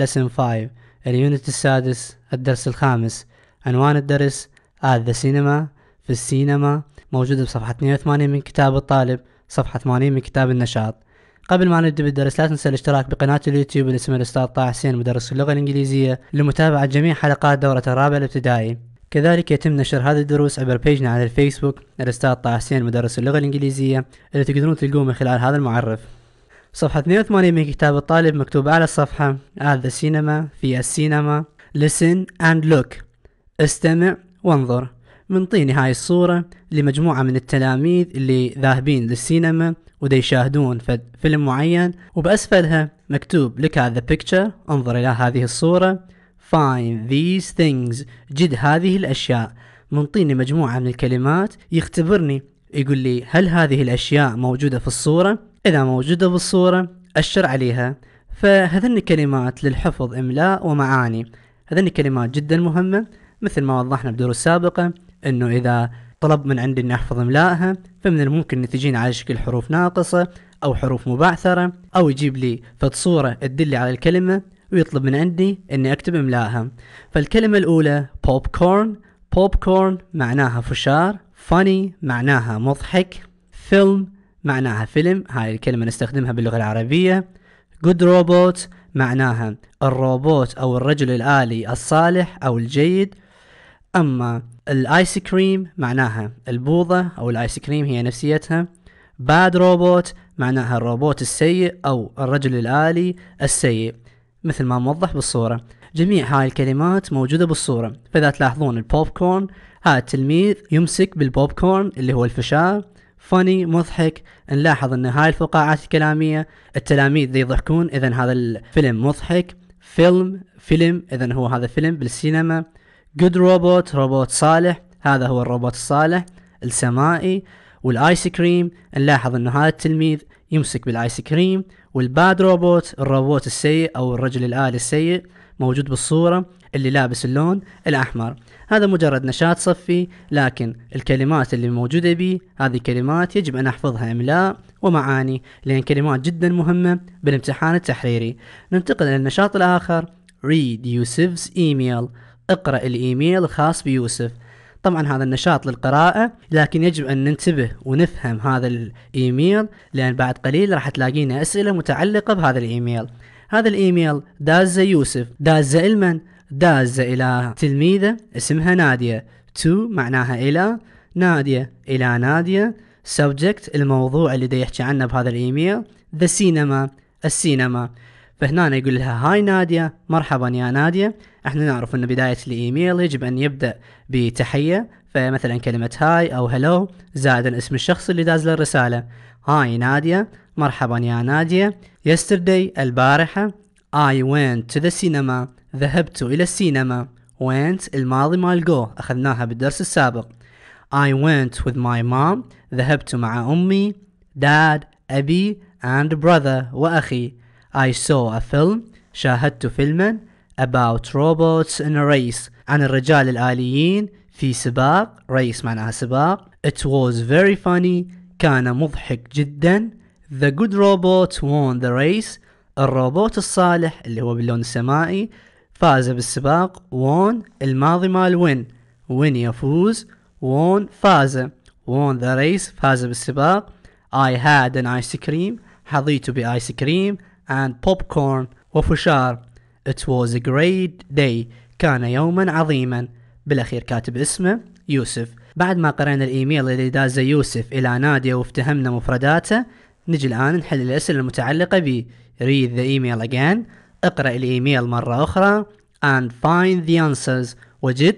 lesson 5 اليونت السادس الدرس الخامس عنوان الدرس at the cinema في السينما موجودة بصفحة 82 من كتاب الطالب صفحة 80 من كتاب النشاط قبل ما نبدأ بالدرس لا تنسى الاشتراك بقناة اليوتيوب اللي الأستاذ طه حسين مدرس اللغة الإنجليزية لمتابعة جميع حلقات دورة الرابع الابتدائي كذلك يتم نشر هذه الدروس عبر بيجنا على الفيسبوك الأستاذ طه حسين مدرس اللغة الإنجليزية اللي تقدرون تلقوه من خلال هذا المعرف صفحة 82 من كتاب الطالب مكتوب على الصفحة at the cinema في السينما listen and look استمع وانظر منطيني هاي الصورة لمجموعة من التلاميذ اللي ذاهبين للسينما ودي يشاهدون فيلم معين وبأسفلها مكتوب look at the picture انظر إلى هذه الصورة find these things جد هذه الأشياء منطيني مجموعة من الكلمات يختبرني يقول لي هل هذه الأشياء موجودة في الصورة إذا موجودة بالصورة أشر عليها فهذن الكلمات للحفظ إملاء ومعاني هذن الكلمات جدا مهمة مثل ما وضحنا بدروس سابقة أنه إذا طلب من عندي أن أحفظ إملائها فمن الممكن أن تجيني على شكل حروف ناقصة أو حروف مبعثرة أو يجيب لي فد صورة تدل على الكلمة ويطلب من عندي أني أكتب إملائها فالكلمة الأولى بوب كورن بوب كورن معناها فشار فاني معناها مضحك فيلم معناها فيلم هاي الكلمة نستخدمها باللغة العربية جود روبوت معناها الروبوت أو الرجل الآلي الصالح أو الجيد أما الآيس كريم معناها البوظة أو الآيس كريم هي نفسيتها باد روبوت معناها الروبوت السيء أو الرجل الآلي السيء مثل ما موضح بالصورة جميع هاي الكلمات موجودة بالصورة فإذا تلاحظون البوب كورن هذا التلميذ يمسك بالبوب كورن اللي هو الفشار فاني مضحك نلاحظ ان هاي الفقاعات الكلاميه التلاميذ يضحكون اذا هذا الفيلم مضحك فيلم فيلم اذا هو هذا فيلم بالسينما جود روبوت روبوت صالح هذا هو الروبوت الصالح السمائي والايس كريم نلاحظ انه هذا التلميذ يمسك بالايس كريم والباد روبوت الروبوت السيء او الرجل الالي السيء موجود بالصوره اللي لابس اللون الأحمر هذا مجرد نشاط صفي لكن الكلمات اللي موجودة بي هذه كلمات يجب أن أحفظها إملاء ومعاني لأن كلمات جدا مهمة بالامتحان التحريري ننتقل إلى النشاط الآخر read Yusuf's email اقرأ الإيميل الخاص بيوسف طبعا هذا النشاط للقراءة لكن يجب أن ننتبه ونفهم هذا الإيميل لأن بعد قليل راح تلاقينا أسئلة متعلقة بهذا الإيميل هذا الإيميل دازة يوسف دازة لمن؟ داز إلى تلميذة اسمها نادية تو معناها إلى نادية إلى نادية subject الموضوع اللي دا يحكي عنه بهذا الإيميل the cinema السينما فهنا يقول لها هاي نادية مرحبا يا نادية احنا نعرف ان بداية الايميل يجب ان يبدأ بتحية فمثلا كلمة هاي او هلو زائدا اسم الشخص اللي داز للرسالة الرسالة هاي نادية مرحبا يا نادية yesterday البارحة I went to the cinema ذهبت إلى السينما went الماضي مال go أخذناها بالدرس السابق I went with my mom ذهبت مع أمي dad أبي and brother وأخي I saw a film شاهدت فيلما about robots in a race عن الرجال الآليين في سباق ريس معناها سباق It was very funny كان مضحك جدا The good robot won the race الروبوت الصالح اللي هو باللون السمائي فاز بالسباق وون الماضي مال وين وين يفوز وون فاز وون ذا ريس فاز بالسباق I had an ice cream حظيت بآيس كريم and popcorn وفشار It was a great day كان يوما عظيما بالأخير كاتب اسمه يوسف بعد ما قرأنا الإيميل اللي دازه يوسف إلى نادية وافتهمنا مفرداته نجي الآن نحل الأسئلة المتعلقة ب Read the email again اقرأ الإيميل مرة أخرى and find the answers وجد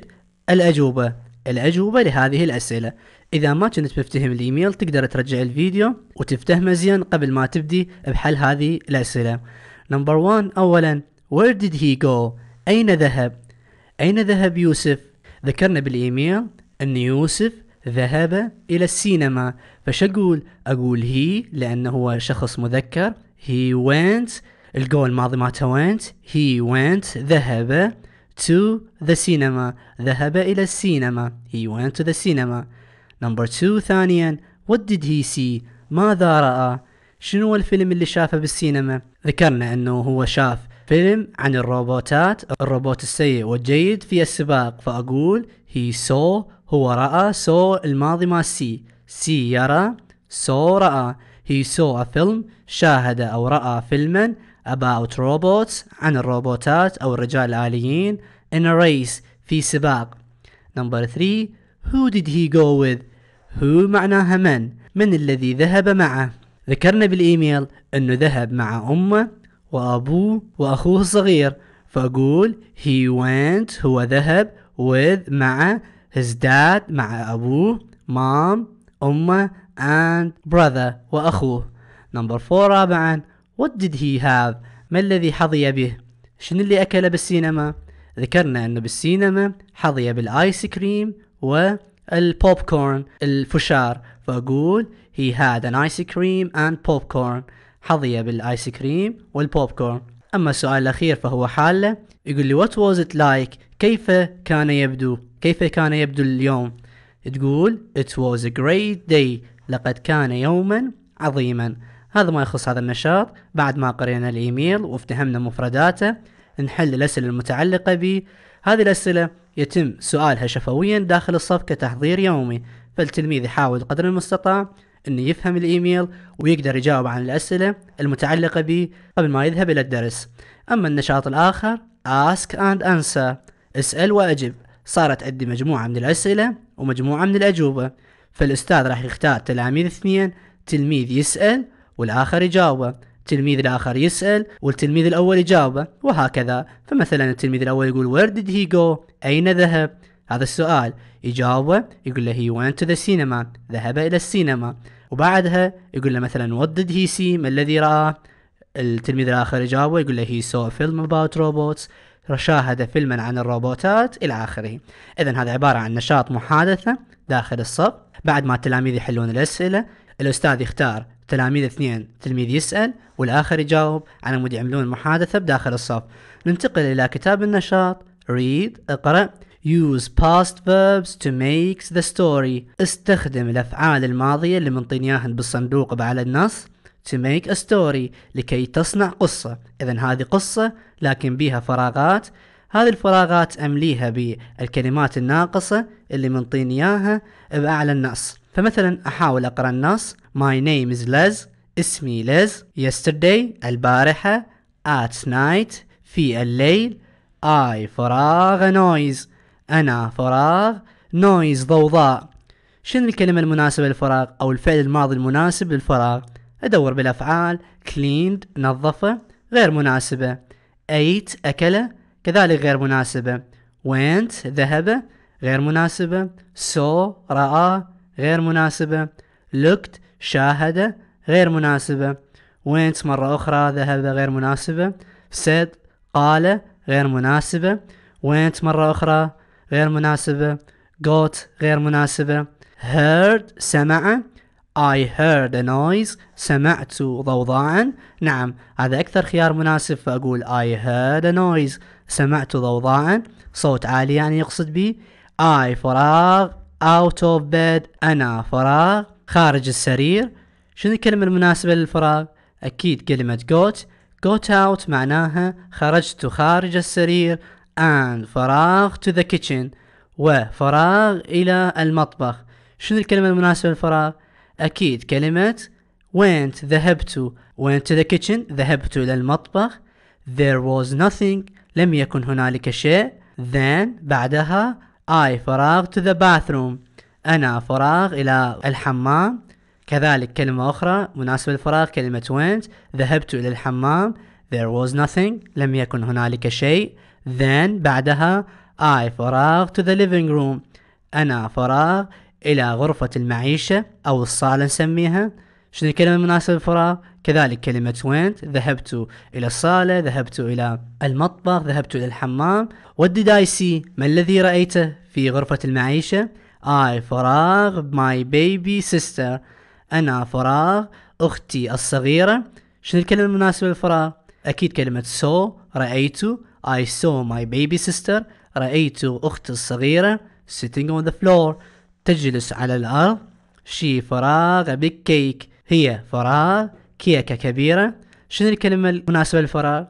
الأجوبة الأجوبة لهذه الأسئلة إذا ما كنت مفتهم الإيميل تقدر ترجع الفيديو وتفتهمه زين قبل ما تبدي بحل هذه الأسئلة نمبر 1 أولا Where did he go؟ أين ذهب؟ أين ذهب يوسف؟ ذكرنا بالإيميل أن يوسف ذهب إلى السينما فشقول أقول هي لأنه هو شخص مذكر he went الجول الماضي مالته went هي وينت ذهب تو ذا سينما ذهب إلى السينما هي وينت تو ذا سينما نمبر 2 ثانيا وات ديد هي سي ماذا رأى شنو هو الفيلم اللي شافه بالسينما ذكرنا انه هو شاف فيلم عن الروبوتات الروبوت السيء والجيد في السباق فأقول هي سو هو رأى سو الماضي ما سي سي يرى سو رأى هي سو a شاهد أو رأى فيلما about robots عن الروبوتات أو الرجال الآليين in a race في سباق number 3 who did he go with who معناها من من الذي ذهب معه ذكرنا بالإيميل أنه ذهب مع أمه وأبوه وأخوه الصغير فأقول he went هو ذهب with مع his dad مع أبوه mom أمه and brother وأخوه number 4 رابعا What did he have? ما الذي حظي به؟ شنو اللي أكله بالسينما؟ ذكرنا أنه بالسينما حظي بالآيس كريم والبوب كورن الفشار فأقول he had an ice cream and popcorn حظي بالآيس كريم والبوب كورن أما السؤال الأخير فهو حالة يقول لي what was it like كيف كان يبدو كيف كان يبدو اليوم تقول it was a great day لقد كان يوما عظيما هذا ما يخص هذا النشاط بعد ما قرينا الإيميل وافتهمنا مفرداته نحل الأسئلة المتعلقة به هذه الأسئلة يتم سؤالها شفويا داخل الصف كتحضير يومي فالتلميذ يحاول قدر المستطاع أنه يفهم الإيميل ويقدر يجاوب عن الأسئلة المتعلقة به قبل ما يذهب إلى الدرس أما النشاط الآخر Ask and Answer اسأل وأجب صارت عندي مجموعة من الأسئلة ومجموعة من الأجوبة فالأستاذ راح يختار تلاميذ اثنين تلميذ يسأل والآخر يجاوبه التلميذ الآخر يسأل والتلميذ الأول يجاوبه وهكذا فمثلا التلميذ الأول يقول where did he go أين ذهب هذا السؤال يجاوبه يقول له he went to the cinema ذهب إلى السينما وبعدها يقول له مثلا what did he see ما الذي رآه التلميذ الآخر يجاوبه يقول له he saw a film about robots شاهد فيلما عن الروبوتات إلى آخره إذا هذا عبارة عن نشاط محادثة داخل الصف بعد ما التلاميذ يحلون الأسئلة الأستاذ يختار تلاميذ اثنين تلميذ يسأل والآخر يجاوب على مود يعملون محادثة بداخل الصف ننتقل إلى كتاب النشاط read اقرأ use past verbs to make the story استخدم الأفعال الماضية اللي منطين بالصندوق بعلى النص to make a story لكي تصنع قصة إذا هذه قصة لكن بها فراغات هذه الفراغات أمليها بالكلمات الناقصة اللي منطين بأعلى النص فمثلا أحاول أقرأ النص My name is Liz اسمي Liz yesterday البارحة at night في الليل I فراغ noise أنا فراغ noise ضوضاء شنو الكلمة المناسبة للفراغ أو الفعل الماضي المناسب للفراغ أدور بالأفعال cleaned نظفة غير مناسبة ate أكله كذلك غير مناسبة went ذهب غير مناسبة saw رأى غير مناسبة looked شاهد غير مناسبة went مرة أخرى ذهب غير مناسبة said قال غير مناسبة went مرة أخرى غير مناسبة got غير مناسبة heard سمع I heard a noise سمعت ضوضاء نعم هذا أكثر خيار مناسب فأقول I heard a noise سمعت ضوضاء صوت عالي يعني يقصد بي I فراغ out of bed أنا فراغ خارج السرير شنو الكلمة المناسبة للفراغ؟ أكيد كلمة got got out معناها خرجت خارج السرير and فراغ to the kitchen وفراغ إلى المطبخ شنو الكلمة المناسبة للفراغ؟ أكيد كلمة went ذهبت went to the kitchen ذهبت إلى المطبخ there was nothing لم يكن هنالك شيء then بعدها I فراغ to the bathroom أنا فراغ إلى الحمام كذلك كلمة أخرى مناسبة للفراغ كلمة went ذهبت إلى الحمام there was nothing لم يكن هنالك شيء then بعدها I فراغ to the living room أنا فراغ إلى غرفة المعيشة أو الصالة نسميها شنو الكلمة المناسبة للفراغ كذلك كلمة وينت ذهبت إلى الصالة ذهبت إلى المطبخ ذهبت إلى الحمام What did I see ما الذي رأيته في غرفة المعيشة I فراغ my baby sister أنا فراغ أختي الصغيرة شنو الكلمة المناسبة للفراغ أكيد كلمة saw رأيت I saw my baby sister رأيت أختي الصغيرة sitting on the floor تجلس على الأرض she فراغ big cake هي فراغ كيكة كبيرة شنو الكلمة المناسبة للفراغ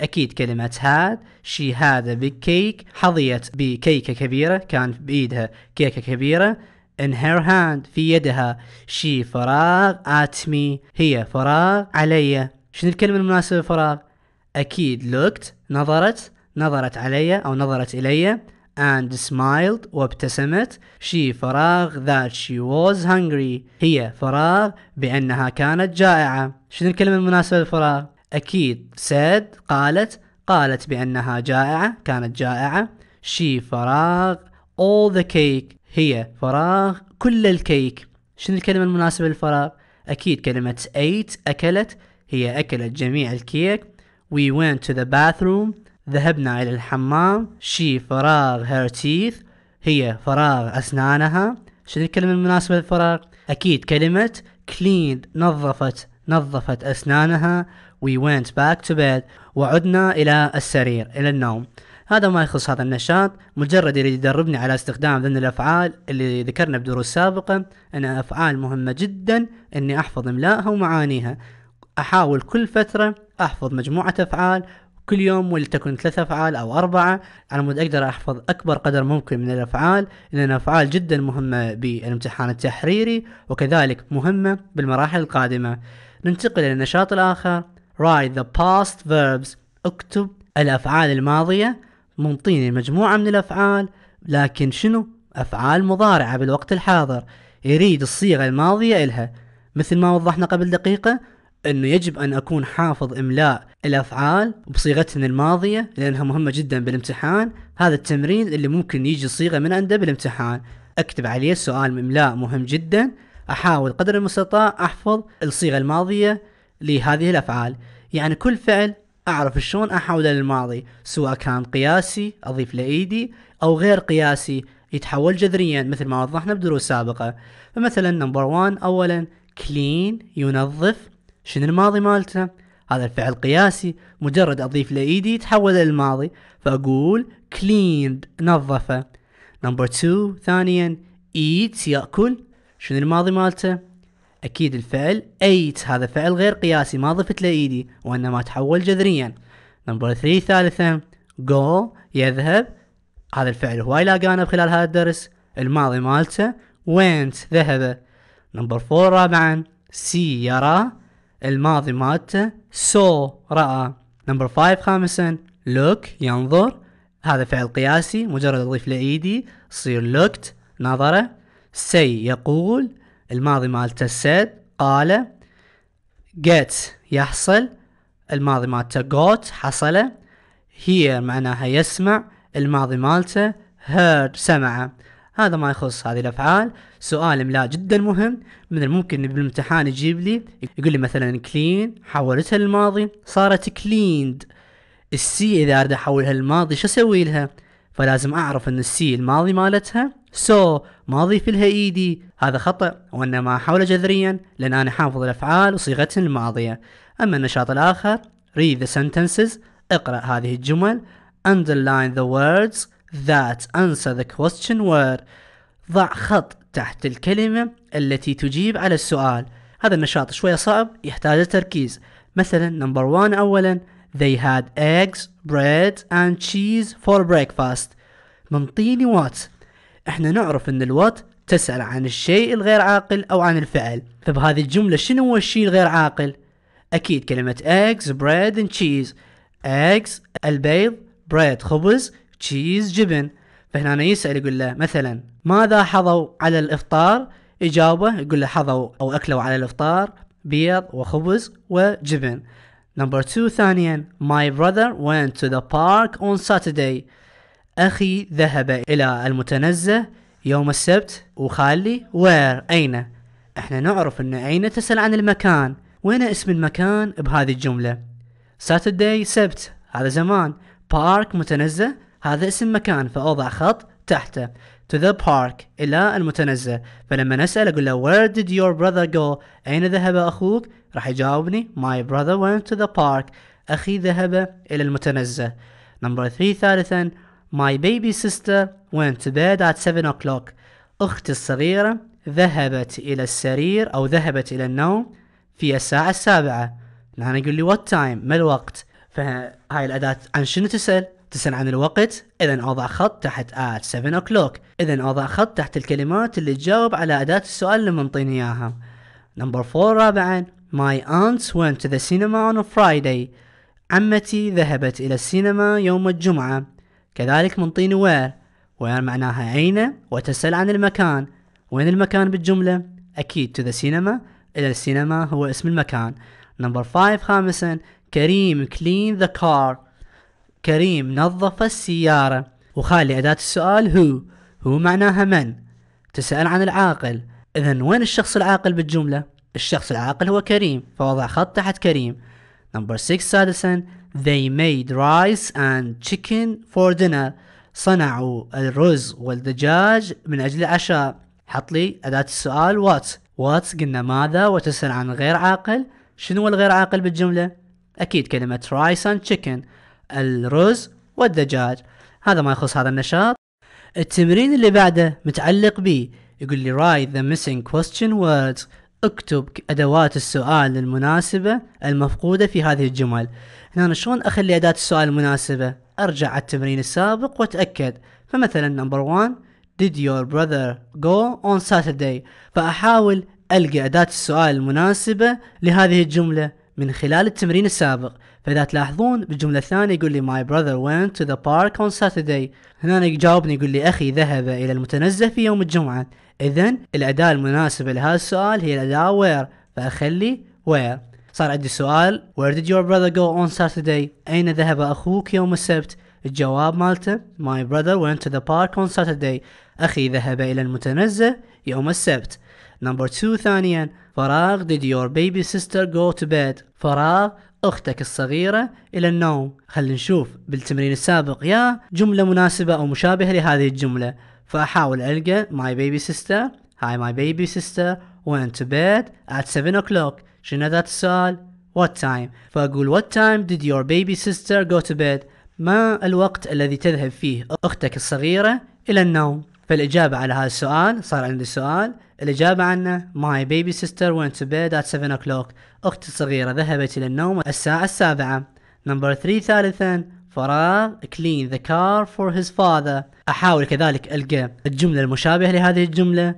أكيد كلمة هاد شي هذا بيج كيك حظيت بكيكة كبيرة كان بإيدها كيكة كبيرة in her hand في يدها she فراغ at me هي فراغ علي شنو الكلمة المناسبة للفراغ أكيد looked نظرت نظرت علي أو نظرت إلي and smiled وابتسمت she فراغ that she was hungry هي فراغ بأنها كانت جائعة شنو الكلمة المناسبة للفراغ؟ أكيد ساد قالت قالت بأنها جائعة كانت جائعة شي فراغ all the cake هي فراغ كل الكيك شنو الكلمة المناسبة للفراغ؟ أكيد كلمة ate أكلت هي أكلت جميع الكيك we went to the bathroom ذهبنا إلى الحمام she فراغ her teeth هي فراغ أسنانها شنو الكلمة المناسبة للفراغ؟ أكيد كلمة cleaned نظفت نظفت أسنانها We went back to bed وعدنا إلى السرير إلى النوم هذا ما يخص هذا النشاط مجرد يريد يدربني على استخدام ذن الأفعال اللي ذكرنا بدروس سابقة أن أفعال مهمة جدا أني أحفظ إملائها ومعانيها أحاول كل فترة أحفظ مجموعة أفعال كل يوم ولتكن ثلاثة أفعال أو أربعة على مود أقدر أحفظ أكبر قدر ممكن من الأفعال لأن أفعال جدا مهمة بالامتحان التحريري وكذلك مهمة بالمراحل القادمة ننتقل إلى النشاط الآخر write the past verbs اكتب الأفعال الماضية منطيني مجموعة من الأفعال لكن شنو أفعال مضارعة بالوقت الحاضر يريد الصيغة الماضية إلها مثل ما وضحنا قبل دقيقة أنه يجب أن أكون حافظ إملاء الأفعال بصيغتهن الماضية لأنها مهمة جدا بالامتحان هذا التمرين اللي ممكن يجي صيغة من عنده بالامتحان أكتب عليه سؤال إملاء مهم جدا احاول قدر المستطاع احفظ الصيغه الماضيه لهذه الافعال يعني كل فعل اعرف شلون احوله للماضي سواء كان قياسي اضيف له ايدي او غير قياسي يتحول جذريا مثل ما وضحنا بدروس سابقه فمثلا نمبر 1 اولا كلين ينظف شنو الماضي مالته هذا الفعل قياسي مجرد اضيف له ايدي يتحول للماضي فاقول كليند نظفه نمبر 2 ثانيا ايت ياكل شنو الماضي مالته اكيد الفعل ايت هذا فعل غير قياسي ما ضفت له ايدي وانما تحول جذريا نمبر 3 ثالثا جو يذهب هذا الفعل هواي لاقانا خلال هذا الدرس الماضي مالته went ذهب نمبر 4 رابعا سي يرى الماضي مالته سو رأى نمبر 5 خامسا لوك ينظر هذا فعل قياسي مجرد اضيف له ايدي تصير لوكت نظره سي يقول الماضي مالته said قال get يحصل الماضي مالته got حصله هي معناها يسمع الماضي مالته heard سمعه هذا ما يخص هذه الافعال سؤال املاء جدا مهم من الممكن بالامتحان يجيب لي يقول لي مثلا كلين حولتها للماضي صارت كليند السي اذا اريد احولها للماضي شو اسوي لها فلازم اعرف ان السي الماضي مالتها سو so, ما الها ايدي هذا خطا وانما احوله جذريا لان انا حافظ الافعال وصيغتها الماضيه اما النشاط الاخر read the sentences اقرا هذه الجمل underline the words that answer the question were ضع خط تحت الكلمة التي تجيب على السؤال هذا النشاط شوية صعب يحتاج تركيز مثلا نمبر 1 أولا They had eggs, bread and cheese for breakfast. منطيني what احنا نعرف ان الوات تسأل عن الشيء الغير عاقل او عن الفعل فبهذه الجملة شنو هو الشيء الغير عاقل اكيد كلمة eggs, bread and cheese eggs البيض bread خبز cheese جبن فهنا يسأل يقول له مثلا ماذا حظوا على الافطار اجابة يقول له حظوا او اكلوا على الافطار بيض وخبز وجبن نمبر 2 ثانيا My brother went to the park on Saturday أخي ذهب إلى المتنزه يوم السبت وخالي where أين احنا نعرف أن أين تسأل عن المكان وين اسم المكان بهذه الجملة Saturday سبت هذا زمان بارك متنزه هذا اسم مكان فأوضع خط تحته to the park إلى المتنزه فلما نسأل أقول له where did your brother go أين ذهب أخوك راح يجاوبني my brother went to the park أخي ذهب إلى المتنزه number 3 ثالثا my baby sister went to bed at 7 o'clock أختي الصغيرة ذهبت إلى السرير أو ذهبت إلى النوم في الساعة السابعة أنا يقول لي what time ما الوقت فهاي الأداة عن شنو تسأل تسأل عن الوقت إذا أضع خط تحت at 7 o'clock إذا أضع خط تحت الكلمات اللي تجاوب على أداة السؤال اللي منطيني إياها نمبر 4 رابعا My aunt went to the cinema on a Friday عمتي ذهبت إلى السينما يوم الجمعة كذلك منطيني where where معناها أين وتسأل عن المكان وين المكان بالجملة أكيد to the cinema إلى السينما هو اسم المكان نمبر 5 خامسا كريم clean the car كريم نظف السيارة وخالي أداة السؤال هو هو معناها من تسأل عن العاقل إذا وين الشخص العاقل بالجملة الشخص العاقل هو كريم فوضع خط تحت كريم نمبر 6 سادسا they made rice and chicken for dinner صنعوا الرز والدجاج من أجل العشاء حط لي أداة السؤال what what قلنا ماذا وتسأل عن غير عاقل شنو الغير عاقل بالجملة أكيد كلمة rice and chicken الرز والدجاج هذا ما يخص هذا النشاط التمرين اللي بعده متعلق بي يقول لي write the missing question words اكتب ادوات السؤال المناسبة المفقودة في هذه الجمل هنا شلون اخلي اداة السؤال المناسبة ارجع على التمرين السابق واتأكد فمثلا نمبر 1 did your brother go on Saturday فاحاول القى اداة السؤال المناسبة لهذه الجملة من خلال التمرين السابق فإذا تلاحظون بالجملة الثانية يقول لي my brother went to the park on Saturday هنا يجاوبني يقول لي أخي ذهب إلى المتنزه في يوم الجمعة إذا الأداة المناسبة لهذا السؤال هي الأداة where فأخلي where صار عندي سؤال where did your brother go on Saturday أين ذهب أخوك يوم السبت الجواب مالته my brother went to the park on Saturday أخي ذهب إلى المتنزه يوم السبت نمبر 2 ثانيا فراغ did your baby sister go to bed فراغ أختك الصغيرة إلى النوم خلينا نشوف بالتمرين السابق يا جملة مناسبة أو مشابهة لهذه الجملة فأحاول ألقى my baby sister hi my baby sister went to bed at 7 o'clock شنو ذات السؤال what time فأقول what time did your baby sister go to bed ما الوقت الذي تذهب فيه أختك الصغيرة إلى النوم فالاجابه على هذا السؤال صار عندي سؤال الاجابه عنه My baby sister went to bed at 7 o'clock اختي الصغيره ذهبت الى النوم الساعه السابعه Number 3 ثالثا فراغ clean the car for his father احاول كذلك القى الجمله المشابهه لهذه الجمله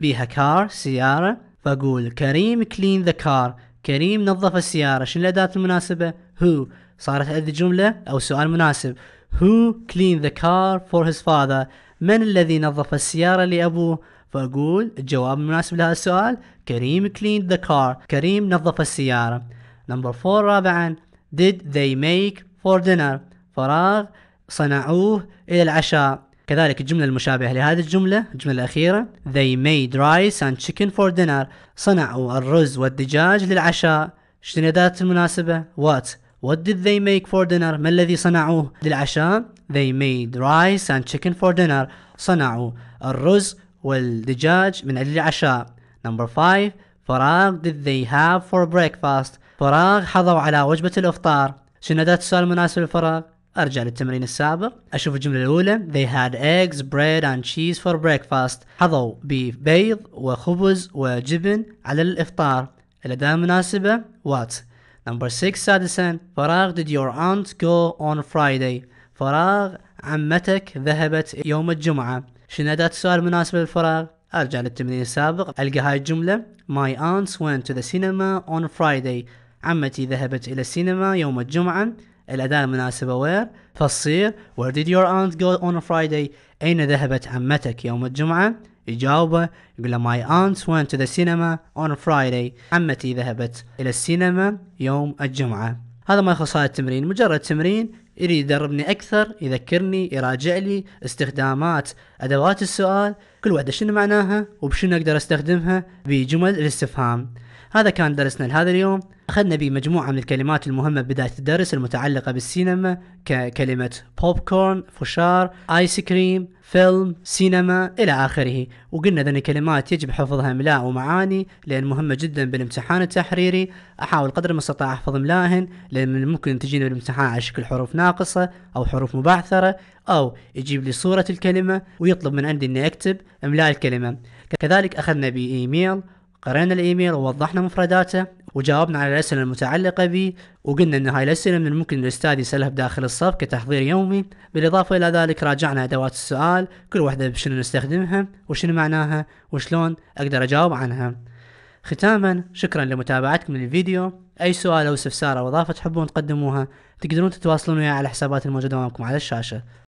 بها car سياره فاقول كريم clean the car كريم نظف السياره شنو الاداه المناسبه who صارت هذه الجمله او سؤال مناسب who clean the car for his father من الذي نظف السيارة لأبوه فأقول الجواب المناسب لهذا السؤال كريم cleaned the car كريم نظف السيارة نمبر فور رابعا did they make for dinner فراغ صنعوه إلى العشاء كذلك الجملة المشابهة لهذه الجملة الجملة الأخيرة they made rice and chicken for dinner صنعوا الرز والدجاج للعشاء شنو المناسبة what what did they make for dinner ما الذي صنعوه للعشاء They made rice and chicken for dinner. صنعوا الرز والدجاج من أجل العشاء. Number five. فراغ did they have for breakfast. فراغ حظوا على وجبة الإفطار. شنو أداة السؤال المناسب للفراغ؟ أرجع للتمرين السابق أشوف الجملة الأولى They had eggs, bread and cheese for breakfast حظوا ببيض وخبز وجبن على الإفطار الأداة المناسبة what Number 6 سادسا فراغ did your aunt go on Friday فراغ عمتك ذهبت يوم الجمعة أداة السؤال مناسب للفراغ أرجع للتمرين السابق ألقى هاي الجملة My aunt went to the cinema on Friday عمتي ذهبت إلى السينما يوم الجمعة الأداة المناسبة وير فتصير Where did your aunt go on Friday أين ذهبت عمتك يوم الجمعة يجاوبه يقول له My aunt went to the cinema on Friday عمتي ذهبت إلى السينما يوم الجمعة هذا ما يخص هذا التمرين مجرد تمرين اللي يدربني اكثر يذكرني يراجع لي استخدامات ادوات السؤال كل واحده شنو معناها وبشنو اقدر استخدمها بجمل الاستفهام هذا كان درسنا لهذا اليوم أخذنا به مجموعة من الكلمات المهمة بداية الدرس المتعلقة بالسينما ككلمة بوب كورن فشار آيس كريم فيلم سينما إلى آخره وقلنا أن الكلمات يجب حفظها إملاء ومعاني لأن مهمة جدا بالامتحان التحريري أحاول قدر المستطاع أحفظ إملائهن لأن ممكن تجينا بالامتحان على شكل حروف ناقصة أو حروف مبعثرة أو يجيب لي صورة الكلمة ويطلب من عندي أني أكتب إملاء الكلمة كذلك أخذنا بإيميل قرأنا الإيميل ووضحنا مفرداته وجاوبنا على الأسئلة المتعلقة به وقلنا أن هاي الأسئلة من الممكن الأستاذ يسألها بداخل الصف كتحضير يومي بالإضافة إلى ذلك راجعنا أدوات السؤال كل واحدة بشنو نستخدمها وشنو معناها وشلون أقدر أجاوب عنها ختاما شكرا لمتابعتكم للفيديو أي سؤال أو استفسار أو إضافة تحبون تقدموها تقدرون تتواصلون وياي على الحسابات الموجودة أمامكم على الشاشة